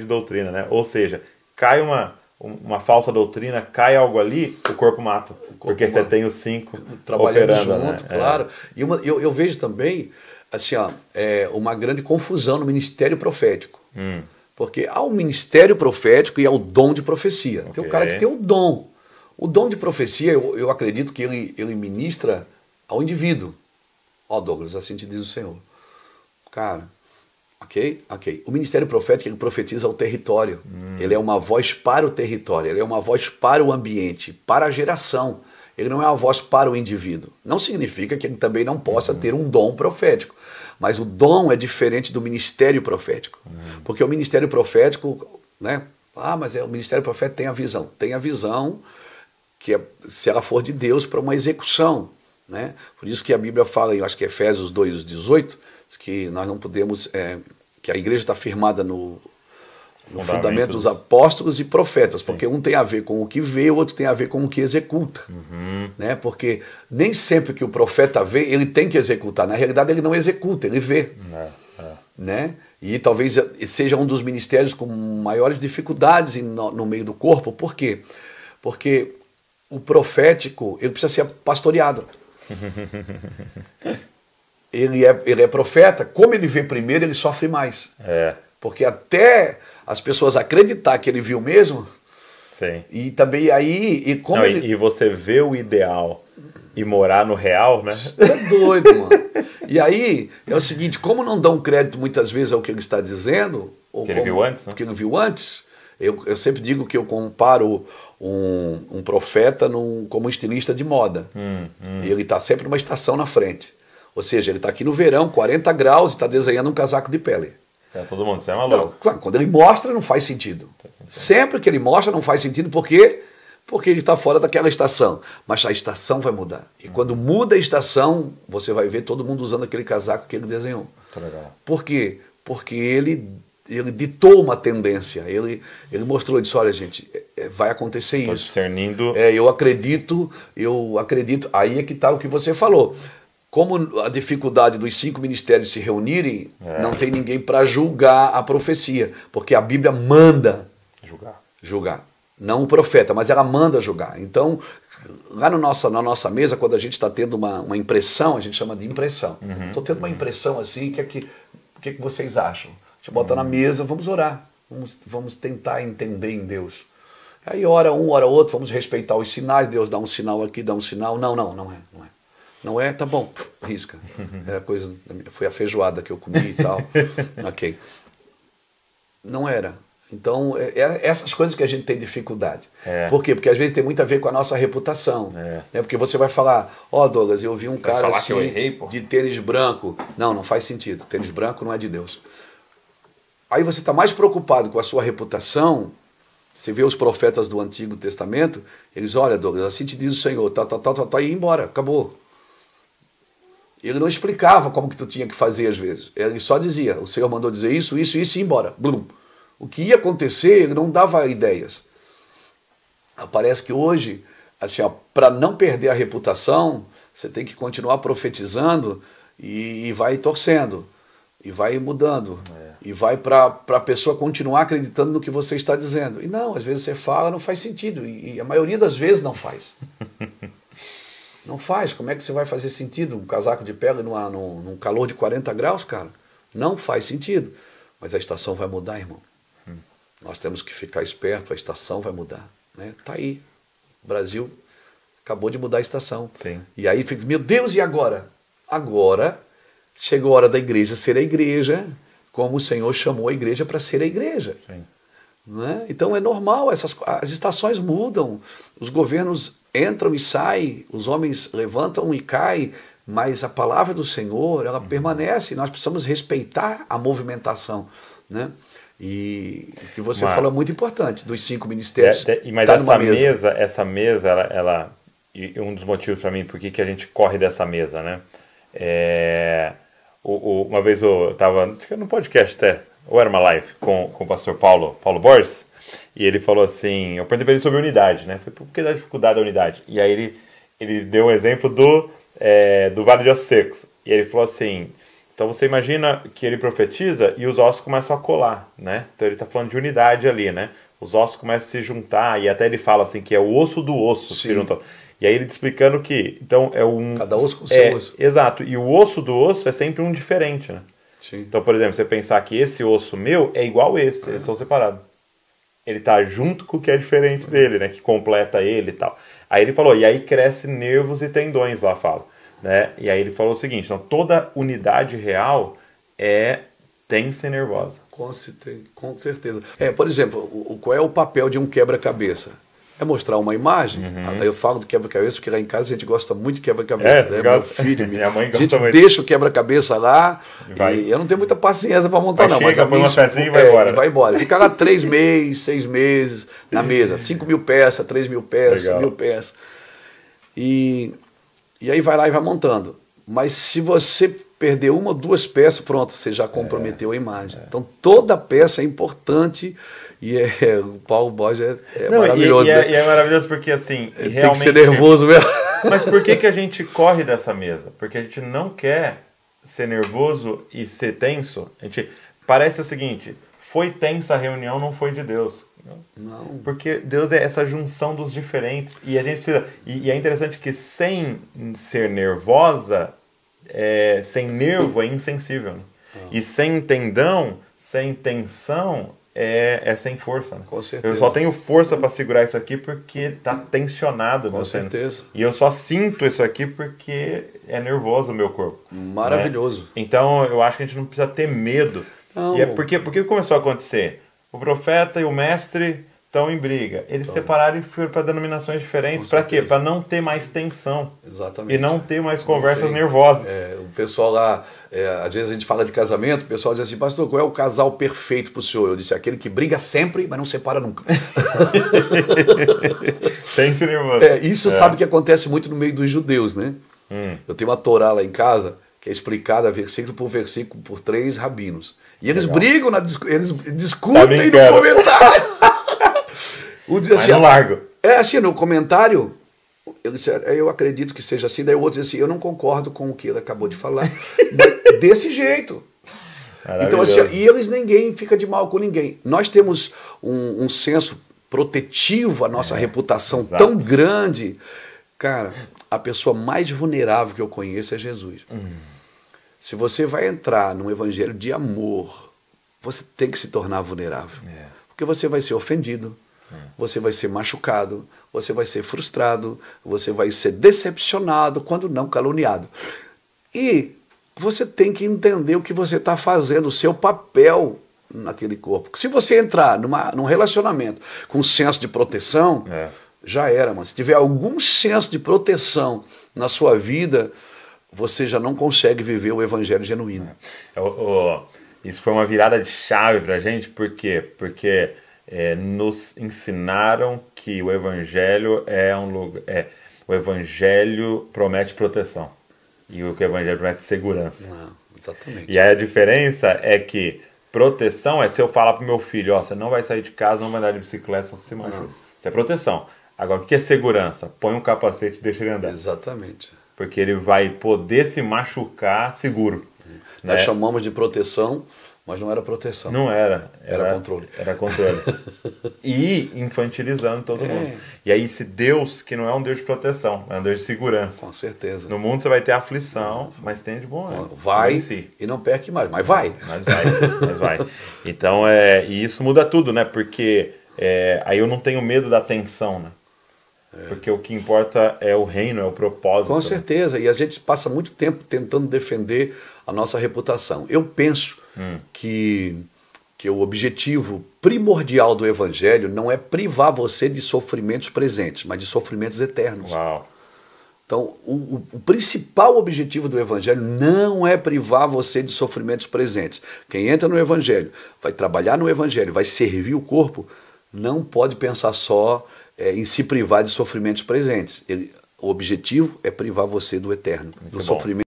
de doutrina, né? Ou seja, cai uma, uma falsa doutrina, cai algo ali, o corpo mata. O corpo porque mata. você tem os cinco trabalhando operando, junto, né? É. claro. É. E uma, eu, eu, vejo também assim, ó, é, uma grande confusão no ministério profético. Hum. Porque há o um ministério profético e há o dom de profecia. Okay. Tem o cara que tem o dom. O dom de profecia, eu, eu acredito que ele, ele ministra ao indivíduo. Ó, oh, Douglas, assim te diz o Senhor. Cara, Ok? Ok. O ministério profético ele profetiza o território. Hum. Ele é uma voz para o território, ele é uma voz para o ambiente, para a geração. Ele não é uma voz para o indivíduo. Não significa que ele também não possa hum. ter um dom profético. Mas o dom é diferente do ministério profético. Hum. Porque o ministério profético, né? Ah, mas é, o ministério profético tem a visão. Tem a visão que é, se ela for de Deus para uma execução. Né? Por isso que a Bíblia fala, eu acho que é Efésios 2:18, que nós não podemos, é, que a igreja está firmada no, no fundamento dos apóstolos e profetas, Sim. porque um tem a ver com o que vê, o outro tem a ver com o que executa. Uhum. Né? Porque nem sempre que o profeta vê, ele tem que executar. Na realidade, ele não executa, ele vê. É, é. Né? E talvez seja um dos ministérios com maiores dificuldades no, no meio do corpo. Por quê? Porque o profético ele precisa ser pastoreado. ele, é, ele é profeta, como ele vê primeiro, ele sofre mais. É. Porque até as pessoas acreditar que ele viu mesmo. Sim. E também aí. E, como Não, ele... e você vê o ideal e morar no real, né? É doido, mano. E aí é o seguinte, como não dão crédito muitas vezes ao que ele está dizendo, ou que como, ele viu antes, né? que ele viu antes, eu, eu sempre digo que eu comparo um, um profeta num, como um estilista de moda. Hum, hum. Ele está sempre uma estação na frente. Ou seja, ele está aqui no verão, 40 graus, e está desenhando um casaco de pele. É, todo mundo, você é maluco. Não, claro, quando ele mostra, não faz sentido. Sempre que ele mostra, não faz sentido, porque porque ele está fora daquela estação. Mas a estação vai mudar. E hum. quando muda a estação, você vai ver todo mundo usando aquele casaco que ele desenhou. legal. Por quê? Porque ele ele ditou uma tendência. Ele, ele mostrou, disse, olha gente, é, é, vai acontecer isso. Discernindo. É, eu acredito, eu acredito. Aí é que está o que você falou. Como a dificuldade dos cinco ministérios se reunirem, é. não tem ninguém para julgar a profecia, porque a Bíblia manda julgar. Julgar. Não o profeta, mas ela manda julgar. Então, lá no nossa, na nossa mesa, quando a gente está tendo uma, uma impressão, a gente chama de impressão. Estou uhum, tendo uhum. uma impressão assim, o que, é que, que, é que vocês acham? gente bota na mesa, vamos orar, vamos, vamos tentar entender em Deus. Aí ora um, ora outro, vamos respeitar os sinais, Deus dá um sinal aqui, dá um sinal. Não, não, não é, não é. Não é, tá bom, risca. É a coisa, foi a feijoada que eu comi e tal. ok. Não era. Então, é, é essas coisas que a gente tem dificuldade. É. Por quê? Porque às vezes tem muito a ver com a nossa reputação. É. Né? Porque você vai falar, ó oh, Douglas, eu vi um você cara assim, errei, de tênis branco. Não, não faz sentido. Tênis branco não é de Deus. Aí você está mais preocupado com a sua reputação. Você vê os profetas do Antigo Testamento, eles, olha, Douglas, assim te diz o Senhor, tá, tá, tá, tá, tá, e embora, acabou. Ele não explicava como que tu tinha que fazer às vezes. Ele só dizia, o Senhor mandou dizer isso, isso, isso e embora. Blum. O que ia acontecer, ele não dava ideias. Parece que hoje, assim, para não perder a reputação, você tem que continuar profetizando e, e vai torcendo. E vai mudando. É. E vai para a pessoa continuar acreditando no que você está dizendo. E não, às vezes você fala, não faz sentido. E, e a maioria das vezes não faz. não faz. Como é que você vai fazer sentido um casaco de pele numa, num, num calor de 40 graus, cara? Não faz sentido. Mas a estação vai mudar, irmão. Hum. Nós temos que ficar esperto, a estação vai mudar. Né? Tá aí. O Brasil acabou de mudar a estação. Sim. E aí meu Deus, e agora? Agora Chegou a hora da igreja ser a igreja, como o Senhor chamou a igreja para ser a igreja. Né? Então é normal, essas, as estações mudam, os governos entram e saem, os homens levantam e caem, mas a palavra do Senhor ela uhum. permanece. Nós precisamos respeitar a movimentação, né? E que você mas, falou é muito importante dos cinco ministérios. É, é, mas tá essa mesa. mesa. essa mesa, ela, ela um dos motivos para mim porque que a gente corre dessa mesa, né? É, o, o, uma vez eu estava no podcast até, ou era uma live, com, com o pastor Paulo, Paulo Borges, e ele falou assim, eu perguntei para ele sobre unidade, né? Falei, por que da dificuldade da unidade? E aí ele, ele deu um exemplo do, é, do Vale de Ossos Secos. E ele falou assim, então você imagina que ele profetiza e os ossos começam a colar, né? Então ele está falando de unidade ali, né? os ossos começam a se juntar e até ele fala assim que é o osso do osso Sim. se juntou E aí ele explicando que então é um cada osso com é, seu osso. Exato. E o osso do osso é sempre um diferente, né? Sim. Então, por exemplo, você pensar que esse osso meu é igual a esse, eles são separados. Ele tá junto com o que é diferente dele, né? Que completa ele e tal. Aí ele falou, e aí cresce nervos e tendões lá, fala. Né? E aí ele falou o seguinte: então, toda unidade real é tem que ser nervosa. Com, com certeza. É, por exemplo, o, qual é o papel de um quebra-cabeça? É mostrar uma imagem. Uhum. Eu falo do quebra-cabeça porque lá em casa a gente gosta muito de quebra-cabeça. É, né? Meu filho, minha mãe gosta A gente muito. deixa o quebra-cabeça lá. e eu não tenho muita paciência para montar, mas não. Chega, mas põe uma pezinha e vai é, embora. Vai embora. Fica lá três meses, seis meses na mesa. Cinco mil peças, três mil peças, Legal. mil peças. E, e aí vai lá e vai montando. Mas se você perder uma ou duas peças, pronto, você já comprometeu é, a imagem. É. Então toda peça é importante e é, é o Paulo Borges é, é Não, maravilhoso. E, e, é, né? e, é, maravilhoso porque assim. Tem realmente... que ser nervoso mesmo. Mas por que, que a gente corre dessa mesa? Porque a gente não quer ser nervoso e ser tenso. A gente parece o seguinte: foi tensa a reunião, não foi de Deus. Não. Porque Deus é essa junção dos diferentes. E a gente precisa. E, e é interessante que sem ser nervosa, é, sem nervo é insensível. Né? Ah. E sem tendão, sem tensão, é, é sem força. Né? Com certeza. Eu só tenho força para segurar isso aqui porque tá tensionado. Com né, certeza. E eu só sinto isso aqui porque é nervoso o meu corpo. Né? Maravilhoso. Então eu acho que a gente não precisa ter medo. E é porque, porque começou a acontecer? O profeta e o mestre estão em briga. Eles então, separaram e foram para denominações diferentes. Para quê? Para não ter mais tensão. Exatamente. E não ter mais conversas nervosas. É, o pessoal lá, é, às vezes a gente fala de casamento, o pessoal diz assim, pastor, qual é o casal perfeito para o senhor? Eu disse, aquele que briga sempre, mas não separa nunca. Tense nervoso. É, isso é. sabe que acontece muito no meio dos judeus, né? Hum. Eu tenho uma Torá lá em casa, que é explicada versículo por versículo por três rabinos. E eles Legal. brigam, na, eles tá discutem no comentário. o, assim, Mas não largo. É assim, no comentário, disse, é, eu acredito que seja assim. Daí o outro diz assim, eu não concordo com o que ele acabou de falar. Desse jeito. Então, assim, e eles, ninguém fica de mal com ninguém. Nós temos um, um senso protetivo, a nossa é, reputação exato. tão grande. Cara, a pessoa mais vulnerável que eu conheço é Jesus. Hum. Se você vai entrar num evangelho de amor, você tem que se tornar vulnerável. É. Porque você vai ser ofendido, é. você vai ser machucado, você vai ser frustrado, você vai ser decepcionado, quando não caluniado. E você tem que entender o que você está fazendo, o seu papel naquele corpo. Se você entrar numa, num relacionamento com um senso de proteção, é. já era, mano. Se tiver algum senso de proteção na sua vida, você já não consegue viver o evangelho genuíno. É. é o, o, isso foi uma virada de chave para a gente, por quê? Porque é, nos ensinaram que o evangelho é um lugar, é, o evangelho promete proteção e o que o evangelho promete segurança. Não, ah, exatamente. E aí a diferença é que proteção é se eu falar pro meu filho, ó, você não vai sair de casa, não vai andar de bicicleta, só se machuca. Ah. Isso é proteção. Agora, o que é segurança? Põe um capacete e deixa ele andar. Exatamente porque ele vai poder se machucar seguro. Nós né? chamamos de proteção, mas não era proteção. Não era. Era, era controle. Era controle. e infantilizando todo é. mundo. E aí esse Deus, que não é um Deus de proteção, é um Deus de segurança. Com certeza. No mundo você vai ter aflição, mas tem de bom Vai si. e não perca mais, mas vai. Mas vai, mas vai. Então, é, e isso muda tudo, né? Porque é, aí eu não tenho medo da tensão, né? É. Porque o que importa é o reino, é o propósito. Com né? certeza, e a gente passa muito tempo tentando defender a nossa reputação. Eu penso hum. que, que o objetivo primordial do evangelho não é privar você de sofrimentos presentes, mas de sofrimentos eternos. Uau. Então, o, o, principal objetivo do Evangelho não é privar você de sofrimentos presentes. Quem entra no Evangelho, vai trabalhar no Evangelho, vai servir o corpo, não pode pensar só é, em se privar de sofrimentos presentes. Ele, o objetivo é privar você do eterno, Muito do bom. sofrimento